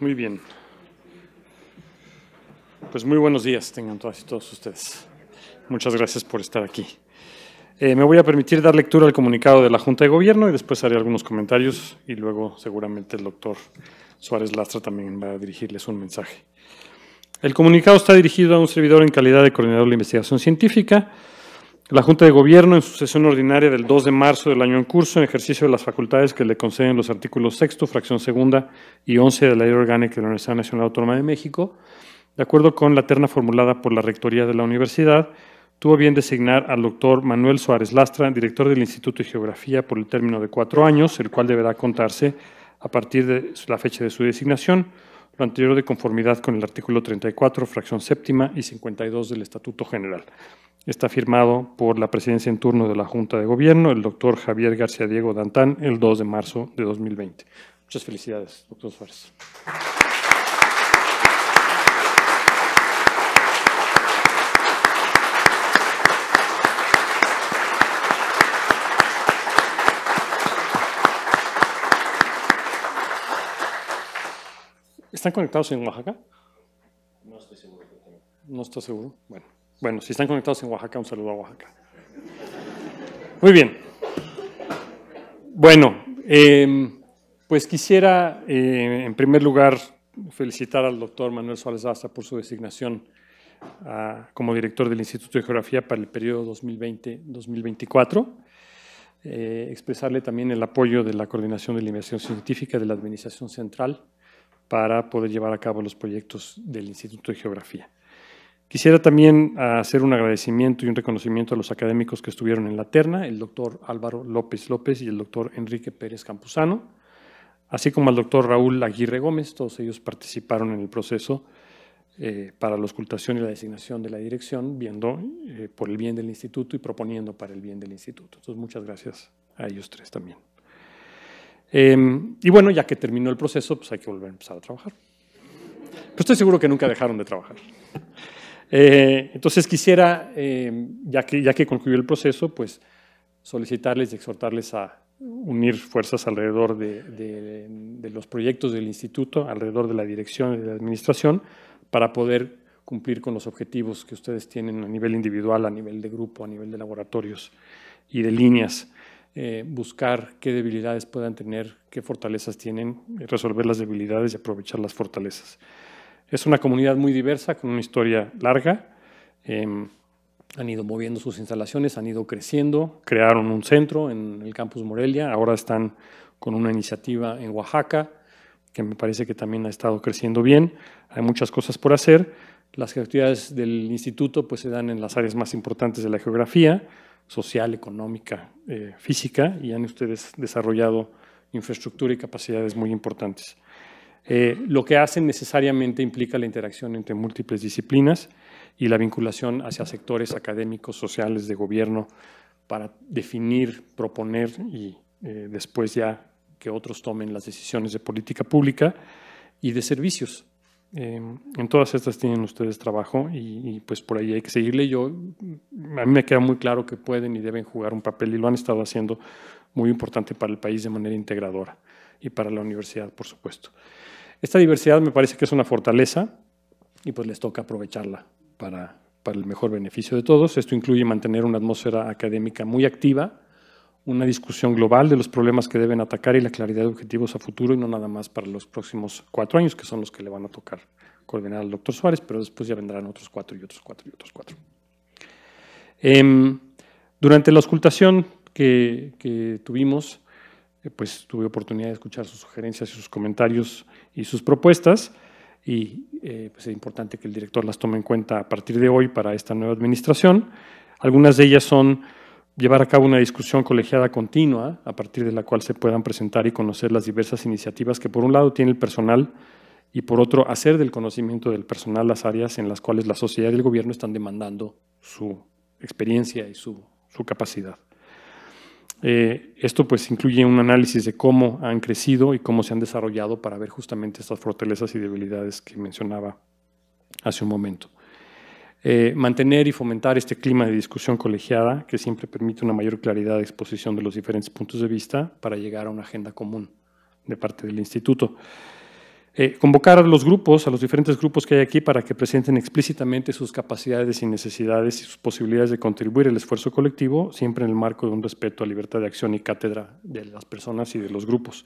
Muy bien. Pues muy buenos días tengan todas y todos ustedes. Muchas gracias por estar aquí. Eh, me voy a permitir dar lectura al comunicado de la Junta de Gobierno y después haré algunos comentarios y luego seguramente el doctor Suárez Lastra también va a dirigirles un mensaje. El comunicado está dirigido a un servidor en calidad de coordinador de investigación científica la Junta de Gobierno, en su sesión ordinaria del 2 de marzo del año en curso, en ejercicio de las facultades que le conceden los artículos 6, fracción segunda y 11 de la Ley Orgánica de la Universidad Nacional Autónoma de México, de acuerdo con la terna formulada por la Rectoría de la Universidad, tuvo bien designar al doctor Manuel Suárez Lastra, director del Instituto de Geografía, por el término de cuatro años, el cual deberá contarse a partir de la fecha de su designación, lo anterior de conformidad con el artículo 34, fracción séptima y 52 del Estatuto General. Está firmado por la presidencia en turno de la Junta de Gobierno, el doctor Javier García Diego Dantán, el 2 de marzo de 2020. Muchas felicidades, doctor Suárez. ¿Están conectados en Oaxaca? No estoy seguro. No estoy seguro. Bueno. Bueno, si están conectados en Oaxaca, un saludo a Oaxaca. Muy bien. Bueno, em, pues quisiera eh, en primer lugar felicitar al doctor Manuel Suárez Asa por su designación ah, como director del Instituto de Geografía para el periodo 2020-2024. Eh, expresarle también el apoyo de la Coordinación de la Inversión Científica de la Administración Central para poder llevar a cabo los proyectos del Instituto de Geografía. Quisiera también ah, hacer un agradecimiento y un reconocimiento a los académicos que estuvieron en la terna, el doctor Álvaro López López y el doctor Enrique Pérez Campuzano, así como al doctor Raúl Aguirre Gómez, todos ellos participaron en el proceso eh, para la ocultación y la designación de la dirección, viendo eh, por el bien del instituto y proponiendo para el bien del instituto. Entonces, muchas gracias a ellos tres también. Em, y bueno, ya que terminó el proceso, pues hay que volver a empezar a trabajar. Pero estoy seguro que nunca dejaron de trabajar. Eh, entonces quisiera, eh, ya, que, ya concluyó el proceso, pues solicitarles y exhortarles a unir fuerzas alrededor de, los proyectos del instituto, alrededor de la dirección y de la administración, para poder cumplir con los objetivos que ustedes tienen a nivel individual, a nivel de grupo, a nivel de laboratorios y de líneas. Eh, buscar qué debilidades puedan tener, qué fortalezas tienen, resolver las debilidades y aprovechar las fortalezas. Es una comunidad muy diversa, con una historia larga. Em, han ido moviendo sus instalaciones, han ido creciendo, crearon un centro en el campus Morelia, ahora están con una iniciativa en Oaxaca, que me parece que también ha estado creciendo bien. Hay muchas cosas por hacer. Las actividades del instituto pues, se dan en las áreas más importantes de la geografía, social, económica, eh, física, y han ustedes desarrollado infraestructura y capacidades muy importantes. Eh, lo que hacen necesariamente implica la interacción entre múltiples disciplinas y la vinculación hacia sectores académicos, sociales, de gobierno, para definir, proponer y eh, después ya que otros tomen las decisiones de política pública y de servicios. Em, en todas estas tienen ustedes trabajo y, pues por ahí hay que seguirle. Yo, mm, a mí me queda muy claro que pueden y deben jugar un papel y lo han estado haciendo muy importante para el país de manera integradora y para la universidad, por supuesto. Esta diversidad me parece que es una fortaleza y pues les toca aprovecharla para, para el mejor beneficio de todos. Esto incluye mantener una atmósfera académica muy activa, una discusión global de los problemas que deben atacar y la claridad de objetivos a futuro y no nada más para los próximos cuatro años, que son los que le van a tocar coordinar al doctor Suárez, pero después ya vendrán otros cuatro y otros cuatro y otros cuatro. Em, durante la auscultación que, que tuvimos, eh, pues tuve oportunidad de escuchar sus sugerencias, sus comentarios y sus propuestas y eh, pues es importante que el director las tome en cuenta a partir de hoy para esta nueva administración. Algunas de ellas son llevar a cabo una discusión colegiada continua a partir de la cual se puedan presentar y conocer las diversas iniciativas que por un lado tiene el personal y por otro hacer del conocimiento del personal las áreas en las cuales la sociedad y el gobierno están demandando su experiencia y su capacidad. Eh, esto pues incluye un análisis de cómo han crecido y cómo se han desarrollado para ver justamente estas fortalezas y debilidades que mencionaba hace un momento. Eh, mantener y fomentar este clima de discusión colegiada que siempre permite una mayor claridad de exposición de los diferentes puntos de vista para llegar a una agenda común de parte del instituto. Eh, convocar a los grupos, a los diferentes grupos que hay aquí, para que presenten explícitamente sus capacidades y necesidades y sus posibilidades de contribuir al esfuerzo colectivo, siempre en el marco de un respeto a libertad de acción y cátedra de las personas y de los grupos.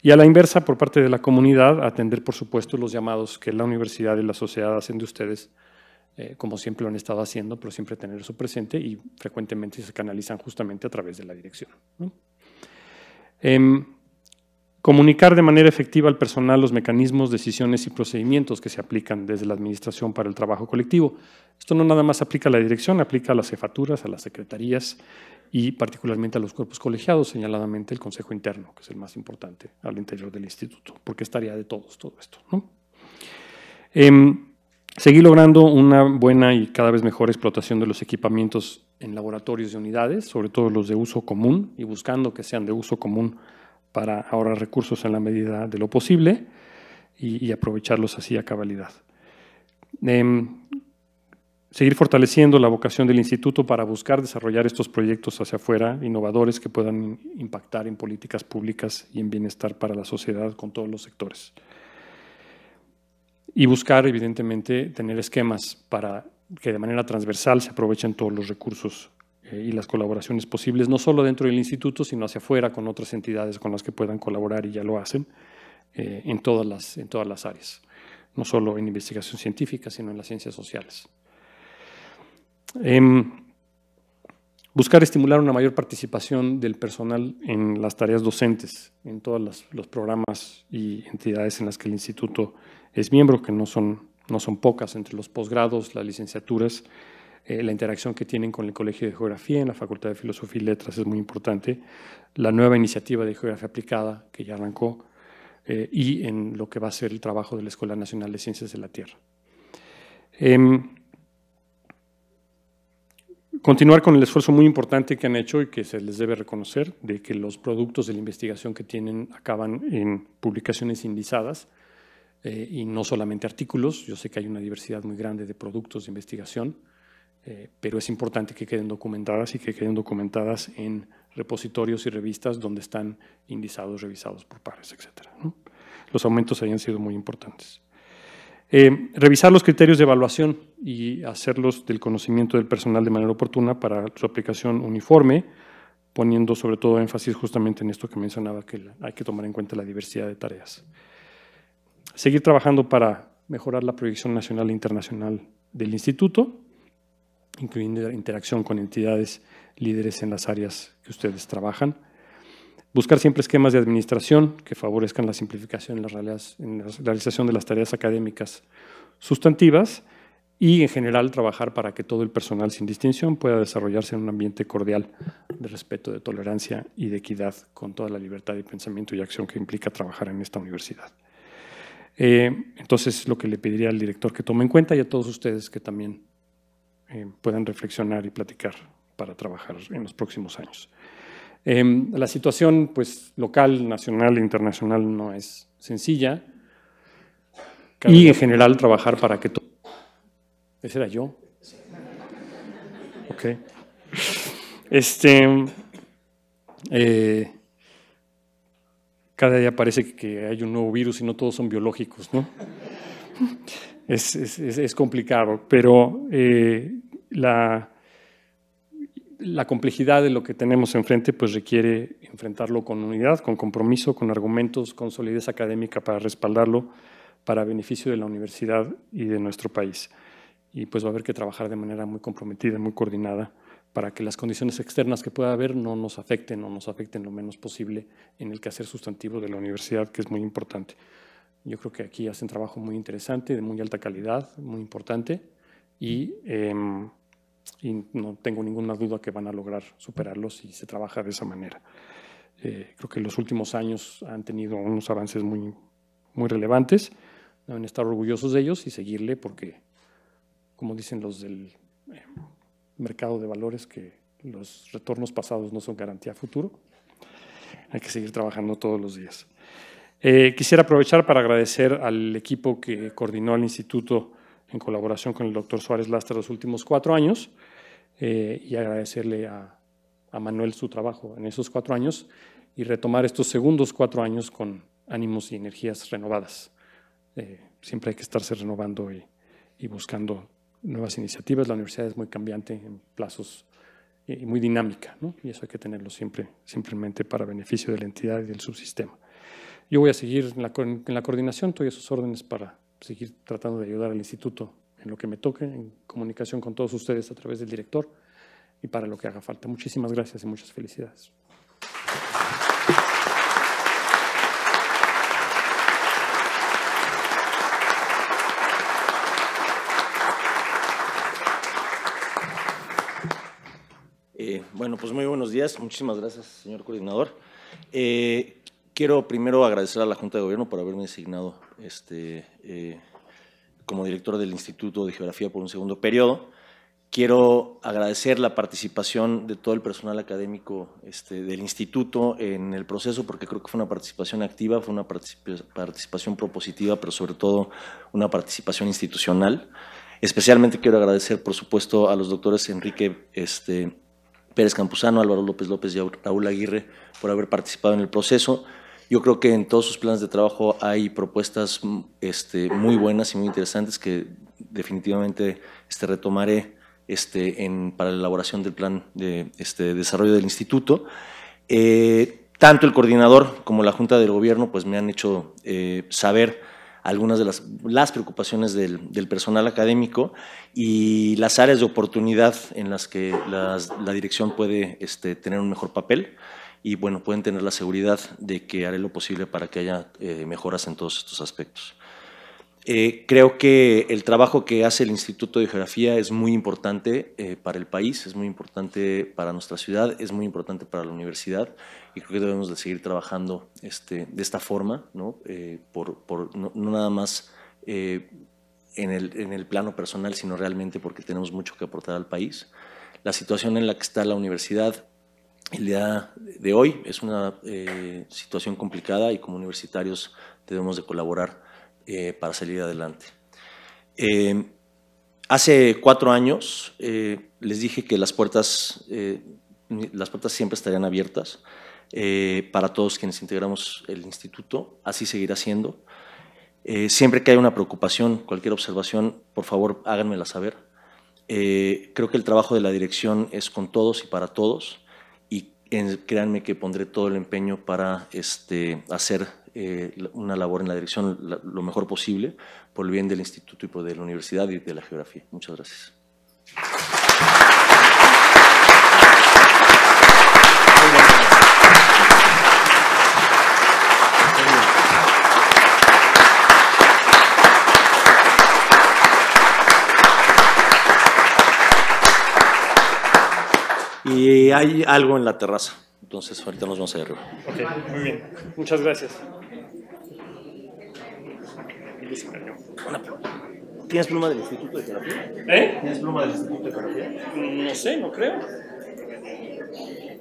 Y a la inversa, por parte de la comunidad, atender, por supuesto, los llamados que la universidad y la sociedad hacen de ustedes, eh, como siempre lo han estado haciendo, pero siempre tener eso presente y frecuentemente se canalizan justamente a través de la dirección. Em, Comunicar de manera efectiva al personal los mecanismos, decisiones y procedimientos que se aplican desde la Administración para el Trabajo Colectivo. Esto no nada más aplica a la dirección, aplica a las jefaturas, a las secretarías y particularmente a los cuerpos colegiados, señaladamente el Consejo Interno, que es el más importante al interior del instituto, porque es tarea de todos todo esto. Em, seguir logrando una buena y cada vez mejor explotación de los equipamientos en laboratorios y unidades, sobre todo los de uso común, y buscando que sean de uso común para ahorrar recursos en la medida de lo posible y, aprovecharlos así a cabalidad. Em, seguir fortaleciendo la vocación del instituto para buscar desarrollar estos proyectos hacia afuera, innovadores que puedan impactar en políticas públicas y en bienestar para la sociedad con todos los sectores. Y buscar, evidentemente, tener esquemas para que de manera transversal se aprovechen todos los recursos eh, y las colaboraciones posibles, no solo dentro del instituto, sino hacia afuera con otras entidades con las que puedan colaborar y ya lo hacen eh, en, todas las, en todas las áreas, no solo en investigación científica, sino en las ciencias sociales. Em, buscar estimular una mayor participación del personal en las tareas docentes, en todos los programas y entidades en las que el instituto es miembro, que no son, no son pocas, entre los posgrados, las licenciaturas, eh, la interacción que tienen con el Colegio de Geografía en la Facultad de Filosofía y Letras es muy importante, la nueva iniciativa de Geografía Aplicada que ya arrancó eh, y en lo que va a ser el trabajo de la Escuela Nacional de Ciencias de la Tierra. Em, continuar con el esfuerzo muy importante que han hecho y que se les debe reconocer, de que los productos de la investigación que tienen acaban en publicaciones indizadas eh, y no solamente artículos. Yo sé que hay una diversidad muy grande de productos de investigación. Eh, pero es importante que queden documentadas y que queden documentadas en repositorios y revistas donde están indizados, revisados por pares, etc. Los aumentos hayan sido muy importantes. Eh, revisar los criterios de evaluación y hacerlos del conocimiento del personal de manera oportuna para su aplicación uniforme, poniendo sobre todo énfasis justamente en esto que mencionaba, que hay que tomar en cuenta la diversidad de tareas. Seguir trabajando para mejorar la proyección nacional e internacional del instituto, incluyendo interacción con entidades líderes en las áreas que ustedes trabajan. Buscar siempre esquemas de administración que favorezcan la simplificación en, la realización de las tareas académicas sustantivas y en general trabajar para que todo el personal sin distinción pueda desarrollarse en un ambiente cordial de respeto, de tolerancia y de equidad con toda la libertad de pensamiento y acción que implica trabajar en esta universidad. Eh, entonces, lo que le pediría al director que tome en cuenta y a todos ustedes que también eh, puedan reflexionar y platicar para trabajar en los próximos años. Eh, la situación pues, local, nacional e internacional no es sencilla. y en general trabajar para que todo... ¿Ese era yo? Ok. Este, eh, cada día parece que hay un nuevo virus y no todos son biológicos, ¿no? es, complicado, pero eh, la, complejidad de lo que tenemos enfrente pues requiere enfrentarlo con unidad, con compromiso, con argumentos, con solidez académica para respaldarlo para beneficio de la universidad y de nuestro país. Y pues va a haber que trabajar de manera muy comprometida, muy coordinada, para que las condiciones externas que pueda haber no nos afecten o nos afecten lo menos posible en el quehacer sustantivo de la universidad, que es muy importante. Yo creo que aquí hacen trabajo muy interesante, de muy alta calidad, muy importante, em, y, no tengo ninguna duda que van a lograr superarlos si se trabaja de esa manera. Eh, creo que en los últimos años han tenido unos avances muy, muy relevantes, deben estar orgullosos de ellos y seguirle porque, como dicen los del em, mercado de valores, que los retornos pasados no son garantía futuro, hay que seguir trabajando todos los días. Eh, quisiera aprovechar para agradecer al equipo que coordinó el instituto en colaboración con el doctor Suárez Lastra los últimos cuatro años eh, y agradecerle a, Manuel su trabajo en esos cuatro años y retomar estos segundos cuatro años con ánimos y energías renovadas. Eh, siempre hay que estarse renovando y, buscando nuevas iniciativas. La universidad es muy cambiante en plazos y muy dinámica, y eso hay que tenerlo siempre, simplemente para beneficio de la entidad y del subsistema. Yo voy a seguir en la, coordinación, estoy a sus órdenes para seguir tratando de ayudar al instituto en lo que me toque, en comunicación con todos ustedes a través del director y para lo que haga falta. Muchísimas gracias y muchas felicidades. Eh, bueno, pues muy buenos días. Muchísimas gracias, señor coordinador. Eh, Quiero primero agradecer a la Junta de Gobierno por haberme designado este, eh, como director del Instituto de Geografía por un segundo periodo. Quiero agradecer la participación de todo el personal académico este, del instituto en el proceso, porque creo que fue una participación activa, fue una participación propositiva, pero sobre todo una participación institucional. Especialmente quiero agradecer, por supuesto, a los doctores Enrique este, Pérez Campuzano, Álvaro López López y Raúl Aguirre por haber participado en el proceso. Yo creo que en todos sus planes de trabajo hay propuestas mm, este, muy buenas y muy interesantes que definitivamente este, retomaré este, para la elaboración del plan de este, desarrollo del instituto. Eh, tanto el coordinador como la Junta del Gobierno pues, me han hecho eh, saber algunas de las, preocupaciones del, personal académico y las áreas de oportunidad en las que la dirección puede este, tener un mejor papel y bueno, pueden tener la seguridad de que haré lo posible para que haya eh, mejoras en todos estos aspectos. Eh, creo que el trabajo que hace el Instituto de Geografía es muy importante eh, para el país, es muy importante para nuestra ciudad, es muy importante para la universidad y creo que debemos de seguir trabajando este, de esta forma, ¿no? Eh, por, no, nada más en el, en, el, plano personal, sino realmente porque tenemos mucho que aportar al país. La situación en la que está la universidad el día de hoy es una situación complicada y como universitarios debemos de colaborar eh, para salir adelante. Eh, hace cuatro años eh, les dije que las puertas, las puertas siempre estarían abiertas para todos quienes integramos el instituto, así seguirá siendo. siempre que haya una preocupación, cualquier observación, por favor háganmela saber. creo que el trabajo de la dirección es con todos y para todos créanme que pondré todo el empeño para este, hacer eh, una labor en la dirección lo mejor posible por el bien del instituto y por de la universidad y de la geografía. Muchas gracias. Eh, hay algo en la terraza, entonces ahorita nos vamos allá arriba. Ok, muy bien. Muchas gracias. ¿Tienes pluma del Instituto de Terapia? ¿Eh? ¿Tienes pluma del Instituto de Terapia? No sé, no creo.